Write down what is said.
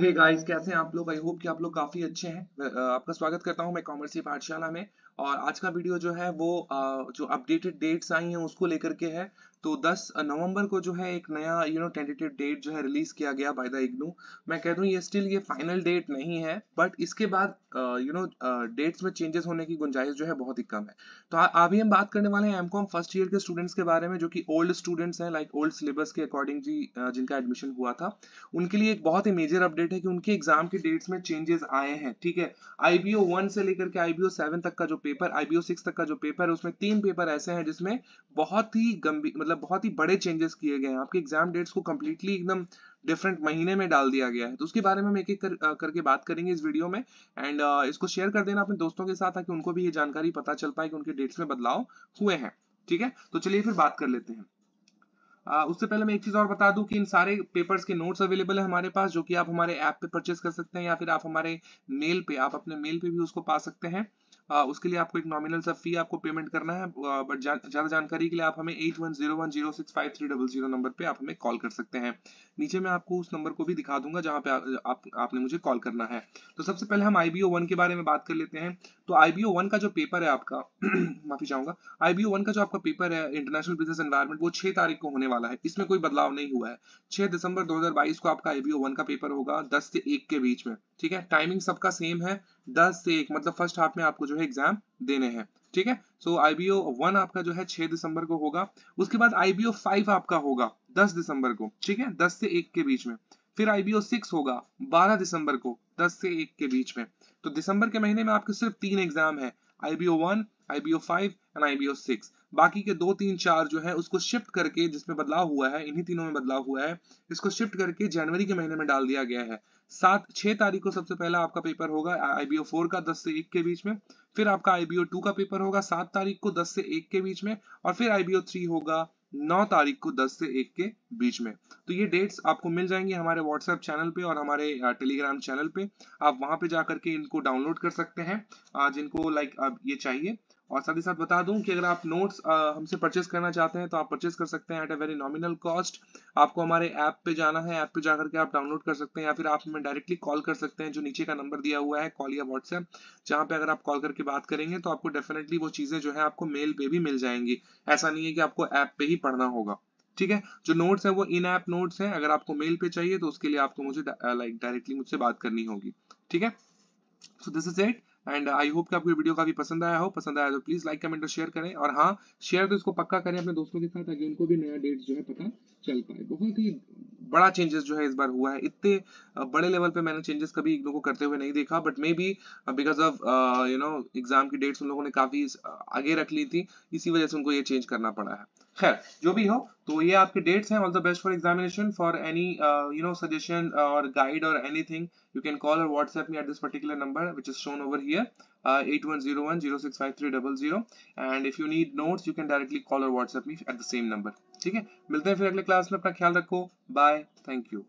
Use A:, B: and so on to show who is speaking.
A: हे hey guys कैसे हैं आप लोग आई होप कि आप लोग काफी अच्छे हैं आपका स्वागत करता हूं मैं कॉमर्स की पाठशाला में और आज का वीडियो जो है वो जो अपडेटेड डेट्स आई हैं उसको लेकर के है तो 10 नवंबर को जो है एक नया यू नो टेंटेटिव डेट जो है रिलीज किया गया बाय द इग्नू मैं कह दूं ये स्टिल ये फाइनल डेट नहीं है बट इसके बाद यू नो डेट्स में चेंजेस होने की गुंजाइश जो है बहुत ही कम है तो अभी हम बात करने वाले हैं एम कॉम फर्स्ट ईयर के स्टूडेंट्स के बारे में जो कि ओल्ड स्टूडेंट्स हैं लाइक ओल्ड सिलेबस के अकॉर्डिंग जी जिनका एडमिशन हुआ था उनके लिए एक बहुत ही मेजर अपडेट है कि उनके एग्जाम के डेट्स में चेंजेस आए हैं ठीक है आईबीओ वन से लेकर के आईबीओ सेवन तक का जो पेपर आईबीओ सिक्स तक का जो पेपर है उसमें तीन पेपर ऐसे हैं जिसमें बहुत ही गंभीर मतलब मतलब बहुत ही बड़े चेंजेस किए गए हैं आपके एग्जाम डेट्स को कम्प्लीटली एकदम डिफरेंट महीने में डाल दिया गया है तो उसके बारे में हम एक एक कर, करके बात करेंगे इस वीडियो में एंड इसको शेयर कर देना अपने दोस्तों के साथ ताकि उनको भी ये जानकारी पता चल पाए कि उनके डेट्स में बदलाव हुए हैं ठीक है तो चलिए फिर बात कर लेते हैं आ, उससे पहले मैं एक चीज और बता दूं कि इन सारे पेपर्स के नोट्स अवेलेबल है हमारे पास जो कि आप हमारे ऐप पे परचेस कर सकते हैं या फिर आप हमारे मेल पे आप अपने मेल पे भी उसको पा सकते हैं उसके लिए आपको एक नॉमिनल सा फी आपको पेमेंट करना है बट ज्यादा जानकारी के लिए आप हमें eight one zero one zero six five three double zero number पे आप हमें कॉल कर सकते हैं नीचे मैं आपको उस नंबर को भी दिखा दूंगा जहां पे आ, आप, आपने मुझे कॉल करना है तो सबसे पहले हम आईबीओ वन के बारे में बात कर लेते हैं तो आईबीओ वन का जो पेपर है आपका माफी चाहूंगा आईबीओ वन का जो आपका पेपर है इंटरनेशनल बिजनेस एनवायरमेंट वो छह तारीख को होने वाला है इसमें कोई बदलाव नहीं हुआ है छह दिसंबर दो को आपका आईबीओ वन का पेपर होगा दस से एक के बीच में ठीक है टाइमिंग सबका सेम है दस से एक मतलब फर्स्ट हाफ में आपको जो है है एग्जाम देने हैं ठीक है सो आईबीओ वन आपका जो है छह दिसंबर को होगा उसके बाद आईबीओ फाइव आपका होगा दस दिसंबर को ठीक है दस से एक के बीच में फिर आईबीओ सिक्स होगा बारह दिसंबर को दस से एक के बीच में तो दिसंबर के महीने में आपके सिर्फ तीन एग्जाम है IBO one IBO five and IBO six बाकी के दो तीन चार जो है उसको शिफ्ट करके जिसमें बदलाव हुआ है इन्हीं तीनों में बदलाव हुआ है इसको शिफ्ट करके जनवरी के महीने में डाल दिया गया है सात छह तारीख को सबसे पहला आपका पेपर होगा आईबीओ फोर का दस से एक के बीच में फिर आपका आईबीओ टू का पेपर होगा सात तारीख को दस से एक के बीच में और फिर आईबीओ थ्री होगा नौ तारीख को दस से एक के बीच में तो ये डेट्स आपको मिल जाएंगे हमारे व्हाट्सएप चैनल पे और हमारे टेलीग्राम चैनल पे आप वहां पे जाकर के इनको डाउनलोड कर सकते हैं जिनको लाइक अब ये चाहिए और साथ ही साथ बता दूं कि अगर आप नोट्स हमसे परचेस करना चाहते हैं तो आप परचेस कर सकते हैं at a very nominal cost आपको हमारे ऐप पे जाना है ऐप पे जाकर के आप डाउनलोड कर सकते हैं या फिर आप हमें डायरेक्टली कॉल कर सकते हैं जो नीचे का नंबर दिया हुआ है कॉल या व्हाट्सएप जहाँ पे अगर आप कॉल करके बात करेंगे तो आपको डेफिनेटली वो चीज़ें जो है आपको मेल पे भी मिल जाएंगी ऐसा नहीं है कि आपको ऐप पे ही पढ़ना होगा ठीक है जो नोट्स है वो इन ऐप नोट्स है अगर आपको मेल पे चाहिए तो उसके लिए आपको मुझे लाइक डायरेक्टली मुझसे बात करनी होगी ठीक है so this is it and I hope कि आपको वीडियो काफी पसंद आया हो पसंद आया तो प्लीज लाइक कमेंट और शेयर करें और हाँ शेयर तो इसको पक्का करें अपने दोस्तों के साथ ताकि उनको भी नया डेट जो है पता चल पाए बहुत ही बड़ा चेंजेस जो है इस बार हुआ है इतने बड़े लेवल पे मैंने चेंजेस कभी इन लोगों को करते हुए नहीं देखा but maybe because of you know exam की डेट्स उन लोगों ने काफी आगे रख ली थी इसी वजह से उनको ये चेंज करना पड़ा है खैर जो भी हो तो ये आपके डेट्स हैं all the best for examination for any you know suggestion और गाइड और एनीथिंग यू कैन कॉल और WhatsApp me at this particular number which is shown over here at one one zero zero six five three double zero and if you need notes you can directly call और WhatsApp me at the same number ठीक है मिलते हैं फिर अगले class में अपना ख्याल रखो बाय थैंक यू